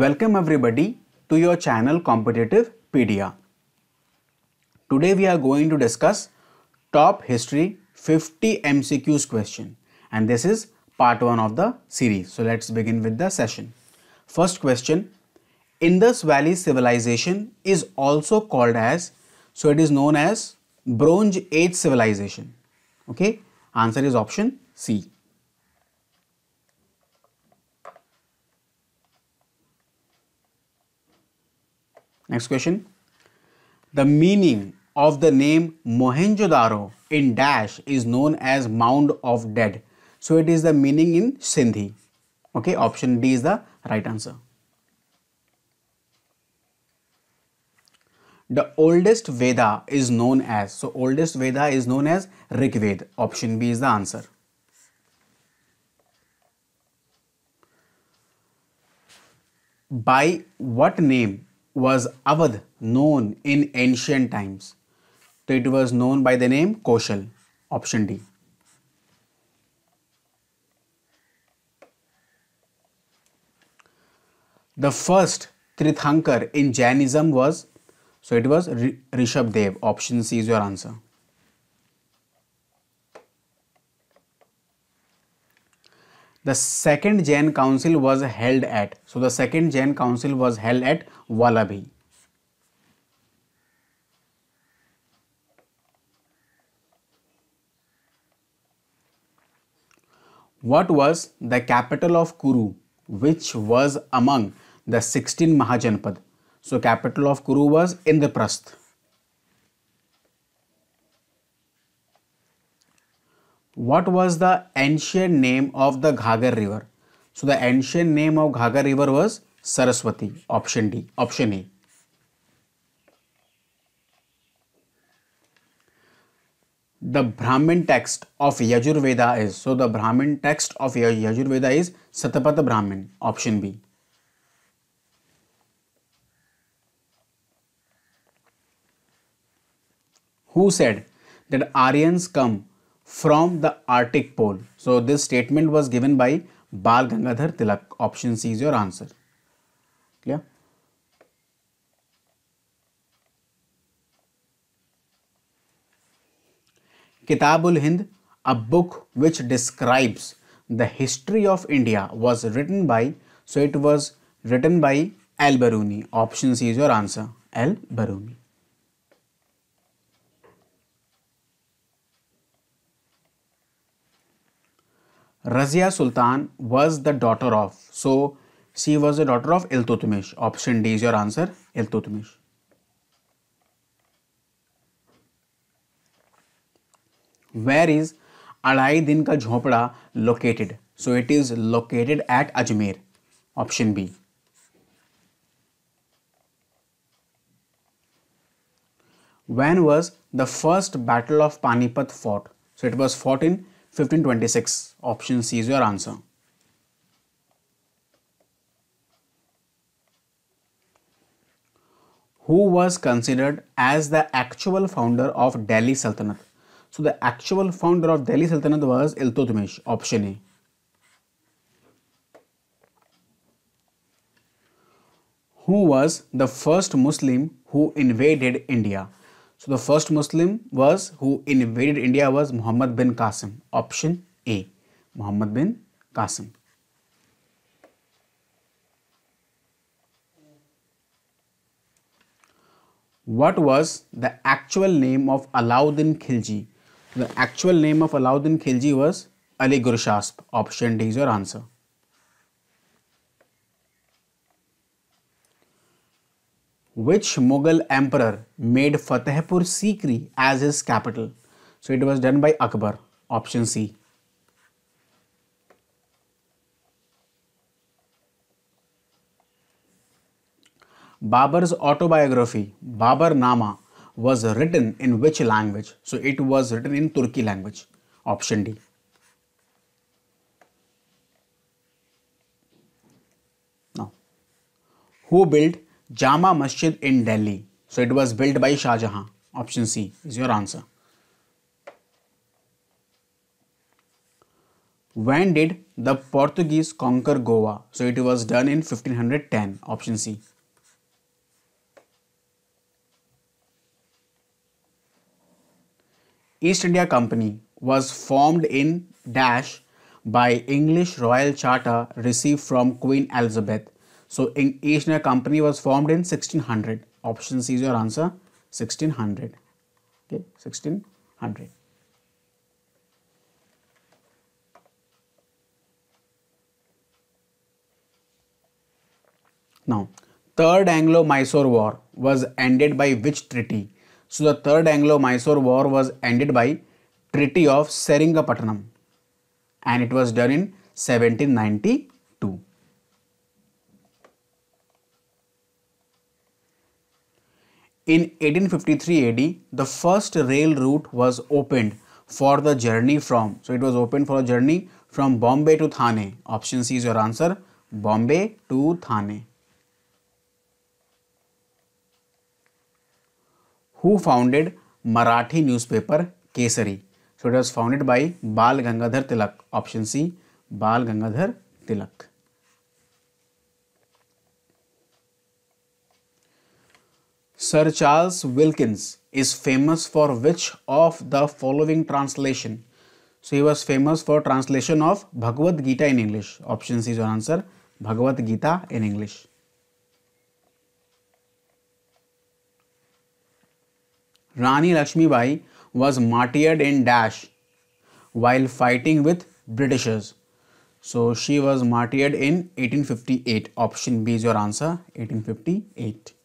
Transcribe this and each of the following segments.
Welcome everybody to your channel Competitive Pedia. Today we are going to discuss top history 50 MCQs question and this is part 1 of the series. So let's begin with the session. First question Indus Valley civilization is also called as so it is known as Bronze Age civilization. Okay answer is option C. Next question. The meaning of the name Mohenjo-daro in dash is known as mound of dead. So it is the meaning in Sindhi. Okay, option D is the right answer. The oldest Veda is known as, so oldest Veda is known as Rig Veda. Option B is the answer. By what name was Avadh known in ancient times? So it was known by the name Koshal. Option D. The first Trithankar in Jainism was, so it was Rishabdev. Option C is your answer. the second Jain council was held at. So the second Jain council was held at Vallabhi. What was the capital of Kuru, which was among the 16 Mahajanpad? So capital of Kuru was Indraprastha. what was the ancient name of the Ghagar river? So the ancient name of Ghagar river was Saraswati, option D, option A. The Brahmin text of Yajurveda is, so the Brahmin text of Yajurveda is Satapatha Brahmin, option B. Who said that Aryans come from the Arctic pole. So this statement was given by Bal Gangadhar Tilak. Option C is your answer. Clear? Kitabul Hind, a book which describes the history of India was written by, so it was written by Al Biruni. Option C is your answer, Al Biruni. Razia Sultan was the daughter of. So she was the daughter of Iltutmish. Option D is your answer, Iltutmish. Where is Adhai Din Ka Jhopda located? So it is located at Ajmer. Option B. When was the first battle of Panipat fought? So it was fought in 1526. Option C is your answer. Who was considered as the actual founder of Delhi Sultanate? So the actual founder of Delhi Sultanate was Iltutmish, option A. Who was the first Muslim who invaded India? So the first Muslim was who invaded India was Muhammad bin Qasim. Option A, Muhammad bin Qasim. What was the actual name of Alauddin Khilji? The actual name of Alauddin Khilji was Ali Gurshasp. Option D is your answer. which Mughal emperor made Fatehpur Sikri as his capital? So it was done by Akbar, option C. Babur's autobiography, Babar Nama, was written in which language? So it was written in Turki language, option D. Now, who built Jama Masjid in Delhi. So it was built by Shah Jahan. Option C is your answer. When did the Portuguese conquer Goa? So it was done in 1510. Option C. East India Company was formed in dash by English royal charter received from Queen Elizabeth so in East India Company was formed in 1600. Option C is your answer 1600. Okay, 1600. Now, Third Anglo-Mysore War was ended by which treaty? So the Third Anglo-Mysore War was ended by Treaty of Seringapatnam, and it was done in 1790 In 1853 AD, the first rail route was opened for the journey from. So it was opened for a journey from Bombay to Thane. Option C is your answer. Bombay to Thane. Who founded Marathi newspaper Kesari? So it was founded by Bal Gangadhar Tilak. Option C, Bal Gangadhar Tilak. Sir Charles Wilkins is famous for which of the following translation? So he was famous for translation of Bhagavad Gita in English. Option C is your answer. Bhagavad Gita in English. Rani Lakshmibai was martyred in Dash while fighting with Britishers. So she was martyred in 1858. Option B is your answer 1858.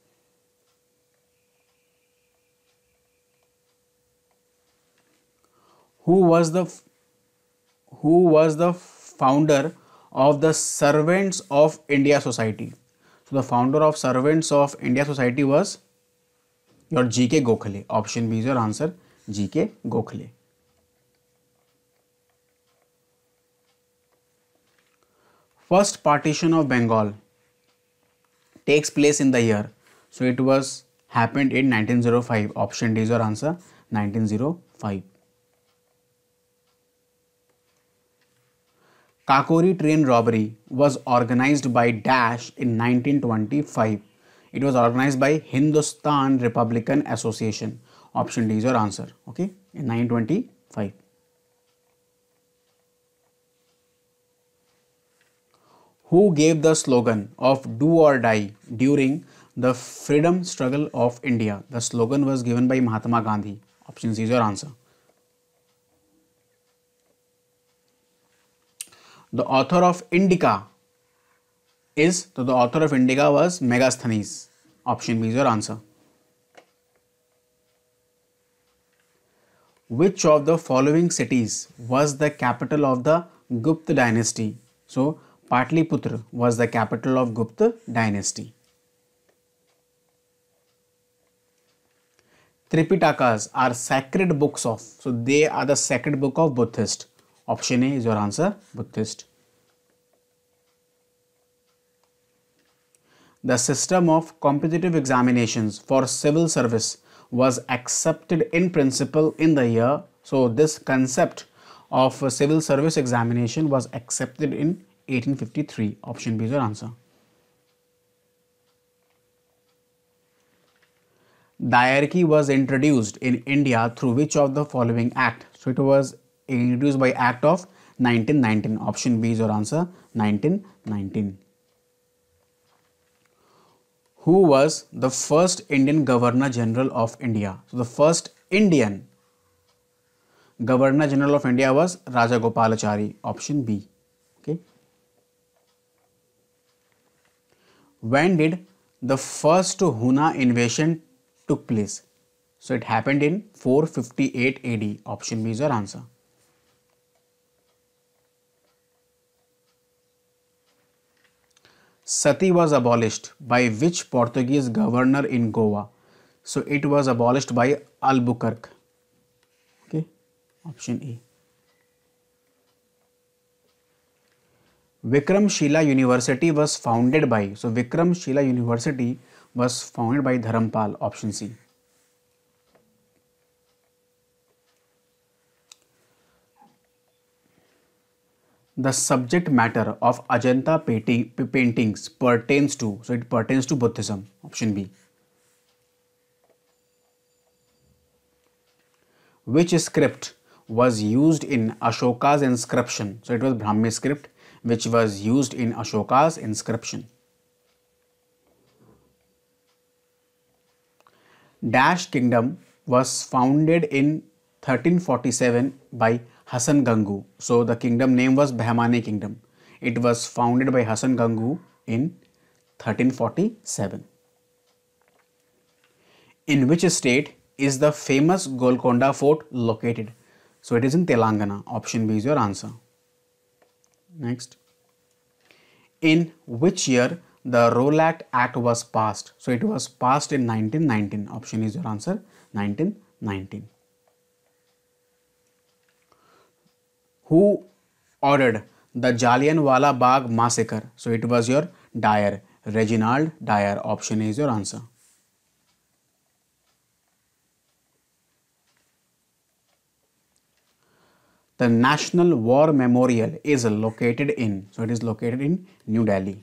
who was the who was the founder of the servants of india society so the founder of servants of india society was your gk gokhale option b is your answer gk gokhale first partition of bengal takes place in the year so it was happened in 1905 option d is your answer 1905 Kakori train robbery was organized by Dash in 1925. It was organized by Hindustan Republican Association. Option D is your answer. Okay, in 1925. Who gave the slogan of do or die during the freedom struggle of India? The slogan was given by Mahatma Gandhi. Option C is your answer. The author of Indica is, so the author of Indica was Megasthenes. Option B is your answer. Which of the following cities was the capital of the Gupta dynasty? So, Patliputra was the capital of Gupta dynasty. Tripitakas are sacred books of, so they are the sacred book of Buddhist. Option A is your answer, Buddhist. The system of competitive examinations for civil service was accepted in principle in the year. So this concept of civil service examination was accepted in 1853. Option B is your answer. Diarchy was introduced in India through which of the following act? So it was introduced by Act of 1919. Option B is your answer 1919. Who was the first Indian Governor General of India? So the first Indian Governor General of India was Raja Gopalachari. Option B. Okay. When did the first Huna invasion took place? So it happened in 458 AD. Option B is your answer. Sati was abolished by which Portuguese governor in Goa? So it was abolished by Albuquerque. Okay, option E. Vikramshila University was founded by, so Vikramshila University was founded by Dharampal, option C. the subject matter of Ajanta paintings pertains to, so it pertains to Buddhism, option B. Which script was used in Ashoka's inscription? So it was Brahmi script which was used in Ashoka's inscription. Dash kingdom was founded in 1347 by Hasan Gangu. So the kingdom name was Bahmani kingdom. It was founded by Hasan Gangu in 1347. In which state is the famous Golconda fort located? So it is in Telangana. Option B is your answer. Next. In which year the Rowlatt Act was passed? So it was passed in 1919. Option is your answer 1919. who ordered the Jallianwala Bagh massacre? So it was your Dyer, Reginald Dyer. Option is your answer. The National War Memorial is located in, so it is located in New Delhi.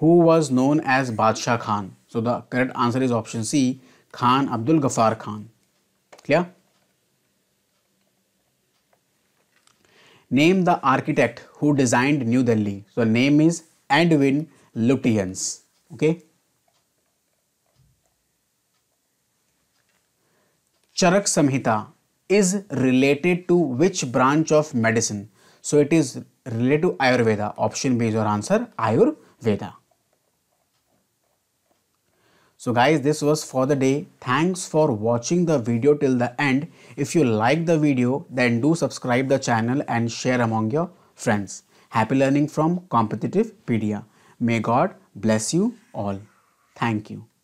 Who was known as Badshah Khan? So the correct answer is option C, Khan Abdul Gaffar Khan clear name the architect who designed New Delhi so name is Edwin Lutyens okay Charaka Samhita is related to which branch of medicine so it is related to Ayurveda option B is your answer Ayurveda So guys, this was for the day. Thanks for watching the video till the end. If you like the video, then do subscribe the channel and share among your friends. Happy learning from Competitive Pedia. May God bless you all. Thank you.